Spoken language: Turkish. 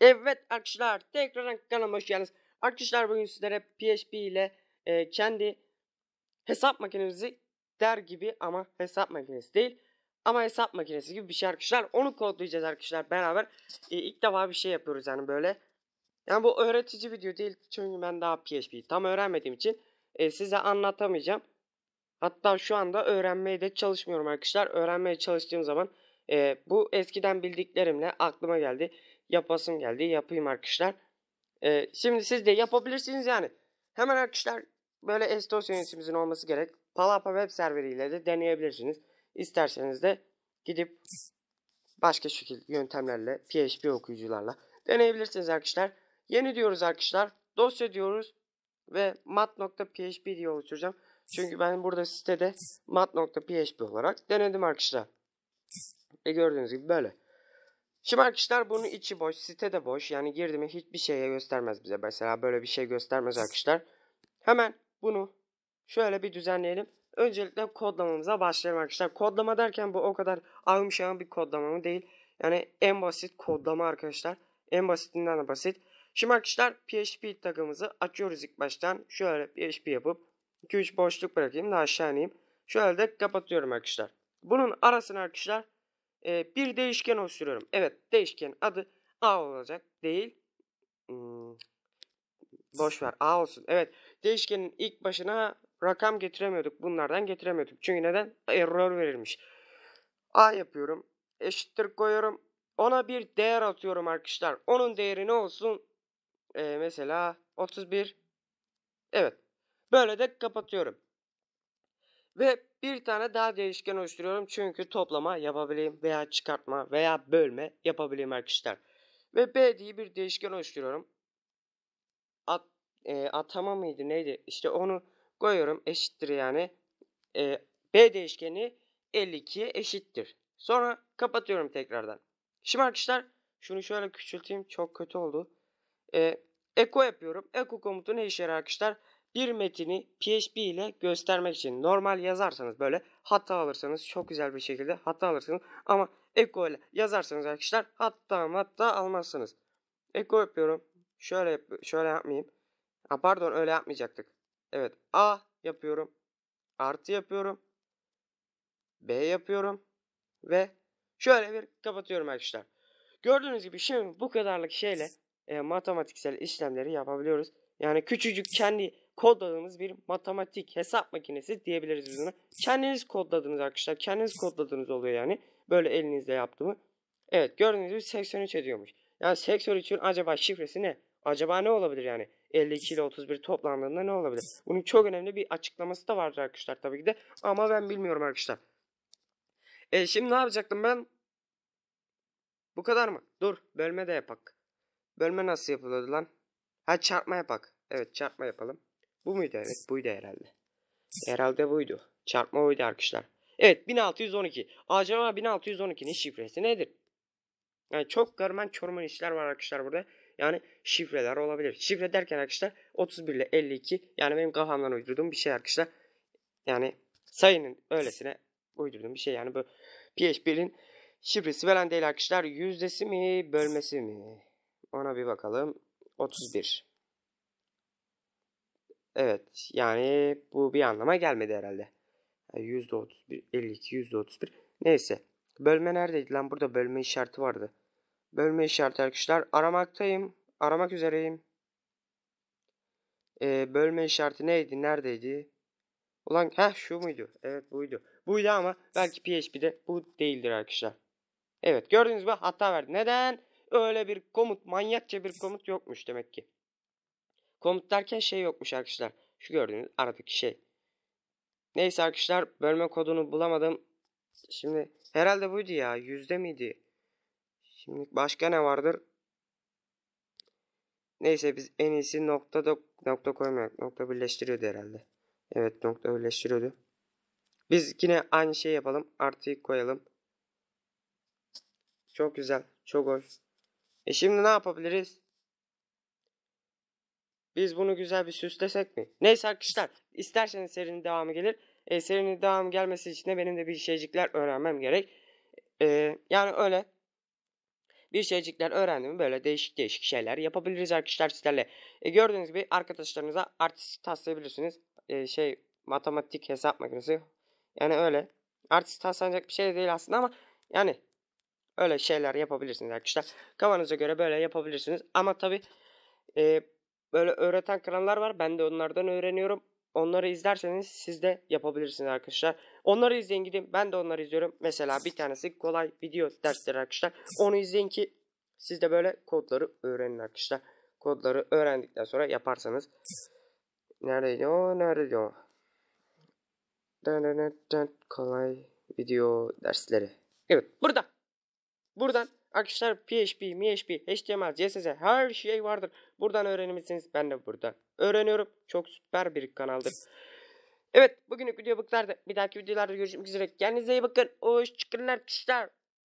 Evet arkadaşlar tekrar kanalıma hoş geldiniz. Arkadaşlar bugün sizlere PHP ile e, kendi hesap makinenizi der gibi ama hesap makinesi değil. Ama hesap makinesi gibi bir şey arkadaşlar. Onu kodlayacağız arkadaşlar beraber. E, ilk defa bir şey yapıyoruz yani böyle. Yani bu öğretici video değil çünkü ben daha PHP'yi tam öğrenmediğim için e, size anlatamayacağım. Hatta şu anda öğrenmeye de çalışmıyorum arkadaşlar. Öğrenmeye çalıştığım zaman e, bu eskiden bildiklerimle aklıma geldi yapasım geldi. Yapayım arkadaşlar. Ee, şimdi siz de yapabilirsiniz yani. Hemen arkadaşlar böyle Estos yöneticimizin olması gerek. Palapa web serveriyle de deneyebilirsiniz. İsterseniz de gidip başka şekil yöntemlerle PHP okuyucularla deneyebilirsiniz arkadaşlar. Yeni diyoruz arkadaşlar. Dosya diyoruz ve mat.php diye oluşturacağım. Çünkü ben burada sitede mat.php olarak denedim arkadaşlar. E gördüğünüz gibi böyle. Şimdi arkadaşlar bunun içi boş, site de boş. Yani girdiğimi hiçbir şeye göstermez bize. Mesela böyle bir şey göstermez arkadaşlar. Hemen bunu şöyle bir düzenleyelim. Öncelikle kodlamamıza başlayalım arkadaşlar. Kodlama derken bu o kadar ağım şağım bir kodlamamı değil. Yani en basit kodlama arkadaşlar. En basitinden de basit. Şimdi arkadaşlar PHP takımımızı açıyoruz ilk baştan. Şöyle PHP yapıp 2-3 boşluk bırakayım da aşağı ineyim. Şöyle de kapatıyorum arkadaşlar. Bunun arasını arkadaşlar e, bir değişken oluşturuyorum. Evet değişken adı A olacak değil. Hmm, boş ver A olsun. Evet değişkenin ilk başına rakam getiremiyorduk. Bunlardan getiremiyorduk. Çünkü neden? Error verilmiş. A yapıyorum. Eşittir koyuyorum. Ona bir değer atıyorum arkadaşlar. Onun değeri ne olsun? Ee, mesela 31. Evet. Böyle de kapatıyorum. Ve bir tane daha değişken oluşturuyorum. Çünkü toplama yapabileyim veya çıkartma veya bölme yapabileyim arkadaşlar. Ve B diye bir değişken oluşturuyorum. At, e, atama mıydı neydi? İşte onu koyuyorum eşittir yani. E, B değişkeni 52'ye eşittir. Sonra kapatıyorum tekrardan. Şimdi arkadaşlar şunu şöyle küçülteyim. Çok kötü oldu. E, eko yapıyorum. Eko komutu ne işe yarar arkadaşlar? bir metini PHP ile göstermek için normal yazarsanız böyle hatta alırsanız çok güzel bir şekilde hatta alırsınız ama Eko ile yazarsanız arkadaşlar hatta hatta almazsınız. Eko yapıyorum. Şöyle yap şöyle yapmayayım. Ha, pardon öyle yapmayacaktık. Evet A yapıyorum. Artı yapıyorum. B yapıyorum. Ve şöyle bir kapatıyorum arkadaşlar. Gördüğünüz gibi şimdi bu kadarlık şeyle e, matematiksel işlemleri yapabiliyoruz. Yani küçücük kendi kodladığınız bir matematik hesap makinesi diyebiliriz biz buna. Kendiniz kodladınız arkadaşlar. Kendiniz kodladınız oluyor yani. Böyle elinizle yaptığımı. Evet gördüğünüz gibi 83 ediyormuş. Yani 83'ün acaba şifresi ne? Acaba ne olabilir yani? 52 ile 31 toplandığında ne olabilir? Bunun çok önemli bir açıklaması da vardır arkadaşlar tabii ki de. Ama ben bilmiyorum arkadaşlar. E şimdi ne yapacaktım ben? Bu kadar mı? Dur bölme de yapak. Bölme nasıl yapılıyordu lan? Ha çarpma yapak. Evet çarpma yapalım. Bu muydu? Evet buydu herhalde. Herhalde buydu. Çarpma buydu arkadaşlar. Evet 1612. Acaba 1612'nin şifresi nedir? Yani çok garman çorman işler var arkadaşlar burada. Yani şifreler olabilir. Şifre derken arkadaşlar 31 ile 52 yani benim kafamdan uydurduğum bir şey arkadaşlar. Yani sayının öylesine uydurduğum bir şey. Yani bu PHP'nin şifresi veren değil arkadaşlar. Yüzdesi mi bölmesi mi? Ona bir bakalım. 31. Evet yani bu bir anlama gelmedi herhalde. Yani %31, 52, %31. Neyse. Bölme neredeydi lan? Burada bölme işareti vardı. Bölme işareti arkadaşlar. Aramaktayım. Aramak üzereyim. Ee, bölme işareti neydi? Neredeydi? Ulan ha şu muydu? Evet buydu. Buydu ama belki PHP'de bu değildir arkadaşlar. Evet gördünüz mü? Hata verdi. Neden? Öyle bir komut, manyakça bir komut yokmuş demek ki. Komut derken şey yokmuş arkadaşlar. Şu gördüğünüz aradaki şey. Neyse arkadaşlar bölme kodunu bulamadım. Şimdi herhalde buydu ya. Yüzde miydi? Şimdi başka ne vardır? Neyse biz en iyisi nokta da nokta koymayak. Nokta birleştiriyordu herhalde. Evet nokta birleştiriyordu. Biz yine aynı şey yapalım. Artıyı koyalım. Çok güzel. Çok hoş. E şimdi ne yapabiliriz? Biz bunu güzel bir süslesek mi? Neyse arkadaşlar isterseniz serinin devamı gelir. E, serinin devamı gelmesi için de benim de bir şeycikler öğrenmem gerek. E, yani öyle bir şeycikler öğrendim. Böyle değişik değişik şeyler yapabiliriz arkadaşlar sizlerle. E, gördüğünüz gibi arkadaşlarınıza artist taslayabilirsiniz. E, şey matematik hesap makinesi. Yani öyle. artist taslanacak bir şey değil aslında ama yani öyle şeyler yapabilirsiniz arkadaşlar. Kafanıza göre böyle yapabilirsiniz. Ama tabi e, böyle öğreten kanallar var. Ben de onlardan öğreniyorum. Onları izlerseniz siz de yapabilirsiniz arkadaşlar. Onları izleyin gidin. Ben de onları izliyorum. Mesela bir tanesi kolay video dersleri arkadaşlar. Onu izleyin ki siz de böyle kodları öğrenin arkadaşlar. Kodları öğrendikten sonra yaparsanız. Neredeydi o? Neredeydi o? Kolay video dersleri. Evet burada. Buradan Arkadaşlar PHP, MHP, HTML, CSS her şey vardır. Buradan öğrenmişsiniz. Ben de buradan öğreniyorum. Çok süper bir kanaldır. Evet bugünlük video bu kadardı. Bir dahaki videolarda görüşmek üzere. Kendinize iyi bakın. Hoşçakalın arkadaşlar.